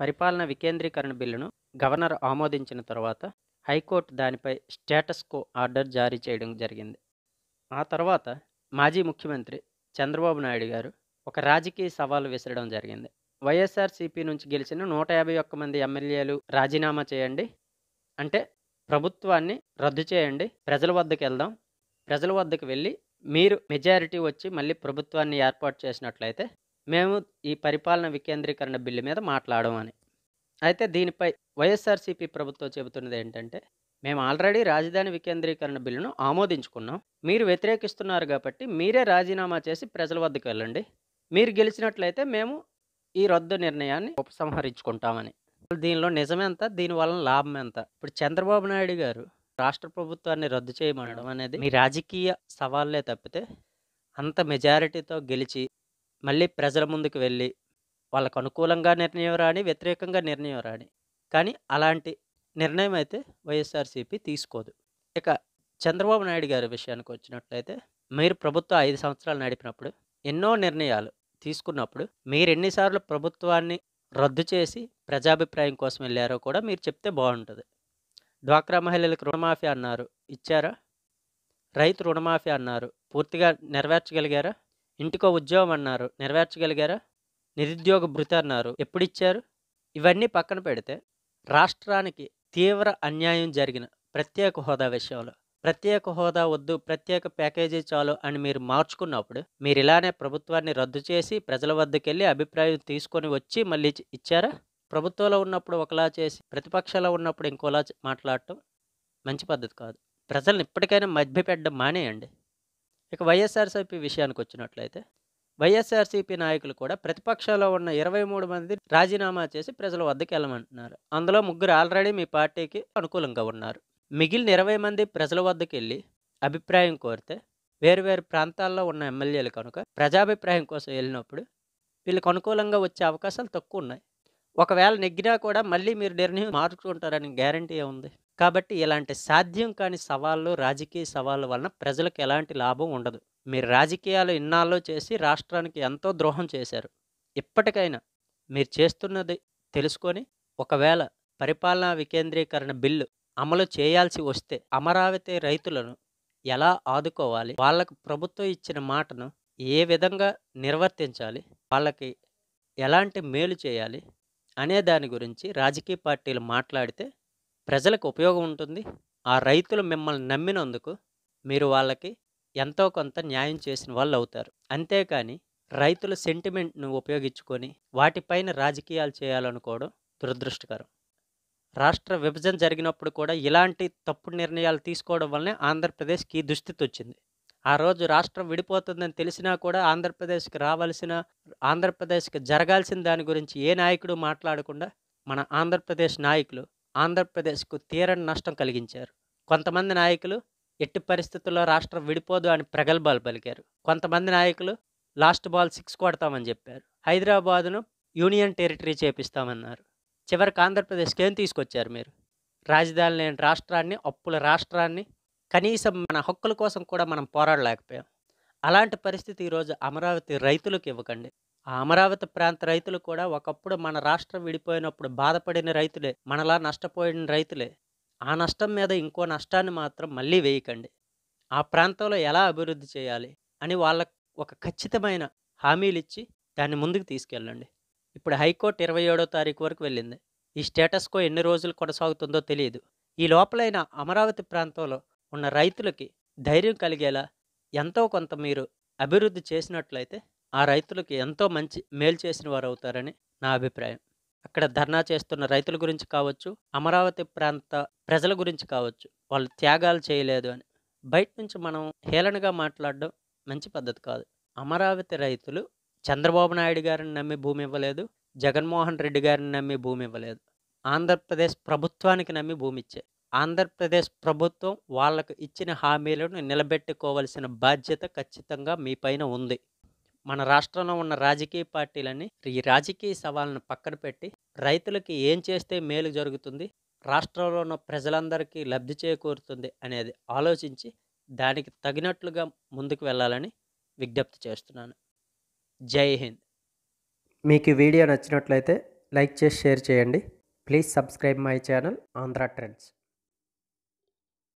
పరిపాలన వికేంద్రీకరణ బిల్లును గవర్నర్ ఆమోదించిన తర్వాత హైకోర్టు దానిపై స్టేటస్ కో ఆర్డర్ జారీ చేయడం జరిగింది ఆ తర్వాత మాజీ ముఖ్యమంత్రి చంద్రబాబు నాయుడు గారు ఒక రాజకీయ సవాలు విసరడం జరిగింది వైఎస్ఆర్సీపీ నుంచి గెలిచిన నూట యాభై ఒక్క మంది ఎమ్మెల్యేలు రాజీనామా చేయండి అంటే ప్రభుత్వాన్ని రద్దు చేయండి ప్రజల వద్దకు వెళ్దాం ప్రజల వద్దకు వెళ్ళి మీరు మెజారిటీ వచ్చి మళ్ళీ ప్రభుత్వాన్ని ఏర్పాటు చేసినట్లయితే మేము ఈ పరిపాలన వికేంద్రీకరణ బిల్లు మీద మాట్లాడమని అయితే దీనిపై వైఎస్ఆర్సీపీ ప్రభుత్వం చెబుతున్నది ఏంటంటే మేము ఆల్రెడీ రాజధాని వికేంద్రీకరణ బిల్లును ఆమోదించుకున్నాం మీరు వ్యతిరేకిస్తున్నారు కాబట్టి మీరే రాజీనామా చేసి ప్రజల వద్దకు వెళ్ళండి మీరు గెలిచినట్లయితే మేము ఈ రద్దు నిర్ణయాన్ని ఉపసంహరించుకుంటామని దీనిలో నిజమెంత దీనివల్ల లాభం ఎంత ఇప్పుడు చంద్రబాబు నాయుడు గారు రాష్ట్ర ప్రభుత్వాన్ని రద్దు చేయమనడం అనేది మీ రాజకీయ సవాళ్లే తప్పితే అంత మెజారిటీతో గెలిచి మళ్ళీ ప్రజల ముందుకు వెళ్ళి వాళ్ళకు అనుకూలంగా నిర్ణయం రాని వ్యతిరేకంగా నిర్ణయం రాని కానీ అలాంటి నిర్ణయం అయితే వైఎస్ఆర్సీపీ తీసుకోదు ఇక చంద్రబాబు నాయుడు గారి విషయానికి వచ్చినట్లయితే మీరు ప్రభుత్వం ఐదు సంవత్సరాలు నడిపినప్పుడు ఎన్నో నిర్ణయాలు తీసుకున్నప్పుడు మీరు ఎన్నిసార్లు ప్రభుత్వాన్ని రద్దు చేసి ప్రజాభిప్రాయం కోసం వెళ్ళారో కూడా మీరు చెప్తే బాగుంటుంది డ్వాక్రా మహిళలకు రుణమాఫీ అన్నారు ఇచ్చారా రైతు రుణమాఫీ అన్నారు పూర్తిగా నెరవేర్చగలిగారా ఇంటికో ఉద్యోగం అన్నారు నెరవేర్చగలిగారా నిరుద్యోగ భృతి అన్నారు ఎప్పుడిచ్చారు ఇవన్నీ పక్కన పెడితే రాష్ట్రానికి తీవ్ర అన్యాయం జరిగిన ప్రత్యేక హోదా విషయంలో ప్రత్యేక హోదా వద్దు ప్రత్యేక ప్యాకేజీ చాలు అని మీరు మార్చుకున్నప్పుడు మీరు ఇలానే ప్రభుత్వాన్ని రద్దు చేసి ప్రజల వద్దకు వెళ్ళి అభిప్రాయం తీసుకొని వచ్చి మళ్ళీ ఇచ్చారా ప్రభుత్వంలో ఉన్నప్పుడు ఒకలా చేసి ప్రతిపక్షంలో ఉన్నప్పుడు ఇంకోలా మాట్లాడటం మంచి పద్ధతి కాదు ప్రజలను ఇప్పటికైనా మధ్యపెట్టడం మానేయండి ఇక వైఎస్ఆర్సీపీ విషయానికి వచ్చినట్లయితే వైఎస్ఆర్సీపీ నాయకులు కూడా ప్రతిపక్షంలో ఉన్న ఇరవై మూడు మంది రాజీనామా చేసి ప్రజల వద్దకు వెళ్ళమంటున్నారు అందులో ముగ్గురు ఆల్రెడీ మీ పార్టీకి అనుకూలంగా ఉన్నారు మిగిలిన ఇరవై మంది ప్రజల వద్దకు వెళ్ళి అభిప్రాయం కోరితే వేరువేరు ప్రాంతాల్లో ఉన్న ఎమ్మెల్యేలు కనుక ప్రజాభిప్రాయం కోసం వెళ్ళినప్పుడు వీళ్ళకి అనుకూలంగా వచ్చే అవకాశాలు తక్కువ ఉన్నాయి ఒకవేళ నెగ్గినా కూడా మళ్ళీ మీరు నిర్ణయం మార్చుకుంటారని గ్యారంటీ ఉంది కాబట్టి ఇలాంటి సాధ్యం కాని సవాళ్ళు రాజకీయ సవాళ్ళ వలన ప్రజలకు ఎలాంటి లాభం ఉండదు మీరు రాజకీయాలు ఇన్నాళ్ళు చేసి రాష్ట్రానికి ఎంతో ద్రోహం చేశారు ఇప్పటికైనా మీరు చేస్తున్నది తెలుసుకొని ఒకవేళ పరిపాలనా వికేంద్రీకరణ బిల్లు అమలు చేయాల్సి వస్తే అమరావతి రైతులను ఎలా ఆదుకోవాలి వాళ్ళకు ప్రభుత్వం ఇచ్చిన మాటను ఏ విధంగా నిర్వర్తించాలి వాళ్ళకి ఎలాంటి మేలు చేయాలి అనే దాని గురించి రాజకీయ పార్టీలు మాట్లాడితే ప్రజలకు ఉపయోగం ఉంటుంది ఆ రైతులు మిమ్మల్ని నమ్మినందుకు మీరు వాళ్ళకి ఎంతో కొంత న్యాయం చేసిన వాళ్ళు అవుతారు అంతేకాని రైతుల సెంటిమెంట్ను ఉపయోగించుకొని వాటిపైన రాజకీయాలు చేయాలనుకోవడం దురదృష్టకరం రాష్ట్ర విభజన జరిగినప్పుడు కూడా ఇలాంటి తప్పు నిర్ణయాలు తీసుకోవడం వల్లనే ఆంధ్రప్రదేశ్కి దుస్థితి వచ్చింది ఆ రోజు రాష్ట్రం విడిపోతుందని తెలిసినా కూడా ఆంధ్రప్రదేశ్కి రావాల్సిన ఆంధ్రప్రదేశ్కి జరగాల్సిన దాని గురించి ఏ నాయకుడు మాట్లాడకుండా మన ఆంధ్రప్రదేశ్ నాయకులు ఆంధ్రప్రదేశ్కు తీరని నష్టం కలిగించారు కొంతమంది నాయకులు ఎట్టి పరిస్థితుల్లో రాష్ట్రం విడిపోదు అని ప్రగల్భాలు పలికారు కొంతమంది నాయకులు లాస్ట్ బాల్ సిక్స్ కొడతామని చెప్పారు హైదరాబాదును యూనియన్ టెరిటరీ చేపిస్తామన్నారు చివరికి ఆంధ్రప్రదేశ్కి ఏం తీసుకొచ్చారు మీరు రాజధాని లేని రాష్ట్రాన్ని అప్పుల రాష్ట్రాన్ని కనీసం మన హక్కుల కోసం కూడా మనం పోరాడలేకపోయాం అలాంటి పరిస్థితి ఈరోజు అమరావతి రైతులకు ఇవ్వకండి ఆ అమరావతి ప్రాంత రైతులు కూడా ఒకప్పుడు మన రాష్ట్రం విడిపోయినప్పుడు బాధపడిన రైతులే మనలా నష్టపోయిన రైతులే ఆ నష్టం మీద ఇంకో నష్టాన్ని మాత్రం మళ్ళీ వేయకండి ఆ ప్రాంతంలో ఎలా అభివృద్ధి చేయాలి అని వాళ్ళ ఒక ఖచ్చితమైన హామీలు ఇచ్చి దాన్ని ముందుకు తీసుకెళ్ళండి ఇప్పుడు హైకోర్టు ఇరవై ఏడో తారీఖు వరకు వెళ్ళింది ఈ స్టేటస్కో ఎన్ని రోజులు కొనసాగుతుందో తెలియదు ఈ లోపలైన అమరావతి ప్రాంతంలో ఉన్న రైతులకి ధైర్యం కలిగేలా ఎంతో కొంత మీరు అభివృద్ధి చేసినట్లయితే ఆ రైతులకు ఎంతో మంచి మేలు చేసిన వారు అవుతారని నా అభిప్రాయం అక్కడ ధర్నా చేస్తున్న రైతుల గురించి కావచ్చు అమరావతి ప్రాంత ప్రజల గురించి కావచ్చు వాళ్ళు త్యాగాలు చేయలేదు అని బయట నుంచి మనం హేళనగా మాట్లాడడం మంచి పద్ధతి కాదు అమరావతి రైతులు చంద్రబాబు నాయుడు గారిని నమ్మి భూమి ఇవ్వలేదు జగన్మోహన్ రెడ్డి గారిని నమ్మి భూమి ఇవ్వలేదు ఆంధ్రప్రదేశ్ ప్రభుత్వానికి నమ్మి భూమి ఇచ్చే ఆంధ్రప్రదేశ్ ప్రభుత్వం వాళ్ళకు ఇచ్చిన హామీలను నిలబెట్టుకోవలసిన బాధ్యత ఖచ్చితంగా మీ పైన ఉంది మన రాష్ట్రంలో ఉన్న రాజకీయ పార్టీలని ఈ రాజకీయ సవాళ్ళను పక్కన పెట్టి రైతులకి ఏం చేస్తే మేలు జరుగుతుంది రాష్ట్రంలో ఉన్న ప్రజలందరికీ లబ్ధి చేకూరుతుంది అనేది ఆలోచించి దానికి తగినట్లుగా ముందుకు వెళ్ళాలని విజ్ఞప్తి చేస్తున్నాను జై హింద్ మీకు వీడియో నచ్చినట్లయితే లైక్ చేసి షేర్ చేయండి please subscribe my channel Andhra trends